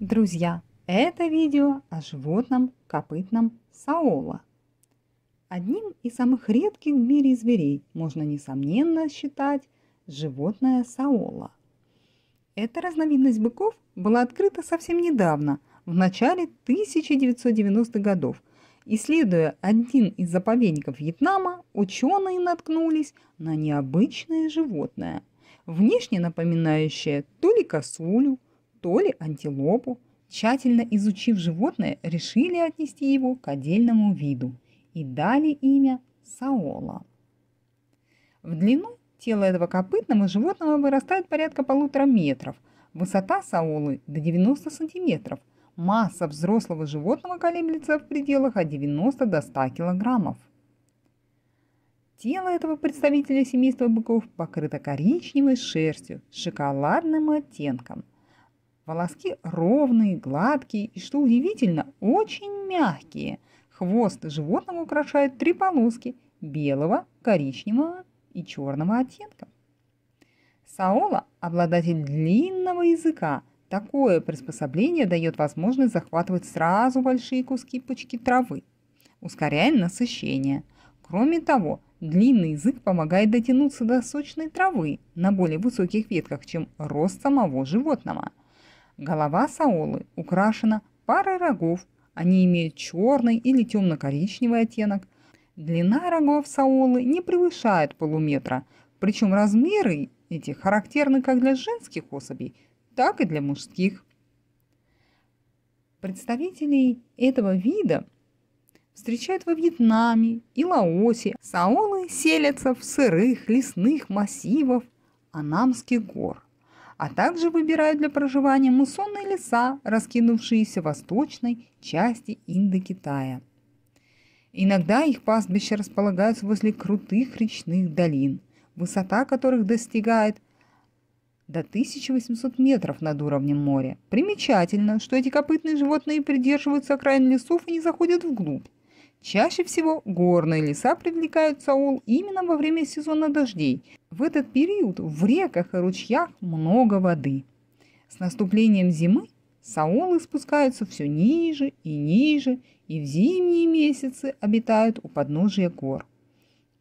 Друзья, это видео о животном копытном саола. Одним из самых редких в мире зверей можно, несомненно, считать животное саола. Эта разновидность быков была открыта совсем недавно, в начале 1990-х годов. Исследуя один из заповедников Вьетнама, ученые наткнулись на необычное животное, внешне напоминающее то ли косулю, то ли антилопу. Тщательно изучив животное, решили отнести его к отдельному виду и дали имя Саола. В длину тело этого копытного животного вырастает порядка полутора метров, высота Саолы до 90 сантиметров, масса взрослого животного колеблется в пределах от 90 до 100 килограммов. Тело этого представителя семейства быков покрыто коричневой шерстью с шоколадным оттенком – Волоски ровные, гладкие и, что удивительно, очень мягкие. Хвост животного украшает три полоски белого, коричневого и черного оттенков. Саола – обладатель длинного языка. Такое приспособление дает возможность захватывать сразу большие куски пучки травы, ускоряя насыщение. Кроме того, длинный язык помогает дотянуться до сочной травы на более высоких ветках, чем рост самого животного – Голова саолы украшена парой рогов. Они имеют черный или темно-коричневый оттенок. Длина рогов саолы не превышает полуметра, причем размеры эти характерны как для женских особей, так и для мужских. Представителей этого вида встречают во Вьетнаме и Лаосе. Саолы селятся в сырых лесных массивов Анамских гор а также выбирают для проживания муссонные леса, раскинувшиеся в восточной части Индокитая. Иногда их пастбища располагаются возле крутых речных долин, высота которых достигает до 1800 метров над уровнем моря. Примечательно, что эти копытные животные придерживаются окраин лесов и не заходят вглубь. Чаще всего горные леса привлекают Саул именно во время сезона дождей, в этот период в реках и ручьях много воды. С наступлением зимы саолы спускаются все ниже и ниже и в зимние месяцы обитают у подножия гор.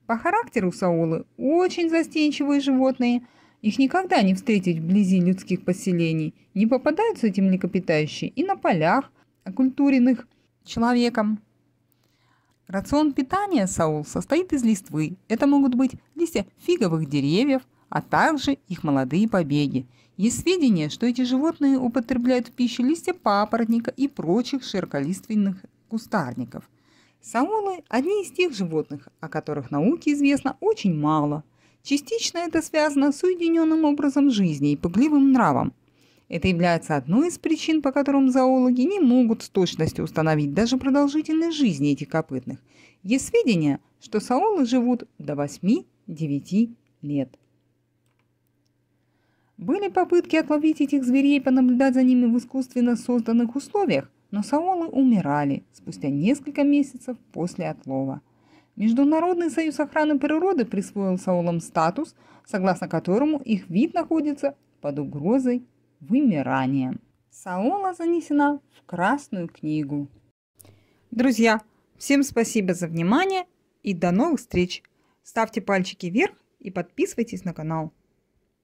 По характеру саолы очень застенчивые животные. Их никогда не встретить вблизи людских поселений. Не попадаются эти млекопитающие и на полях, оккультуренных человеком. Рацион питания, Саул, состоит из листвы. Это могут быть листья фиговых деревьев, а также их молодые побеги. Есть сведения, что эти животные употребляют в пищу листья папоротника и прочих широколиственных кустарников. Саулы – одни из тех животных, о которых науке известно очень мало. Частично это связано с уединенным образом жизни и пугливым нравом – это является одной из причин, по которым зоологи не могут с точностью установить даже продолжительность жизни этих копытных. Есть сведения, что соолы живут до 8-9 лет. Были попытки отловить этих зверей и понаблюдать за ними в искусственно созданных условиях, но соолы умирали спустя несколько месяцев после отлова. Международный союз охраны природы присвоил соолам статус, согласно которому их вид находится под угрозой Вымирание. Саула занесена в Красную книгу. Друзья, всем спасибо за внимание и до новых встреч. Ставьте пальчики вверх и подписывайтесь на канал.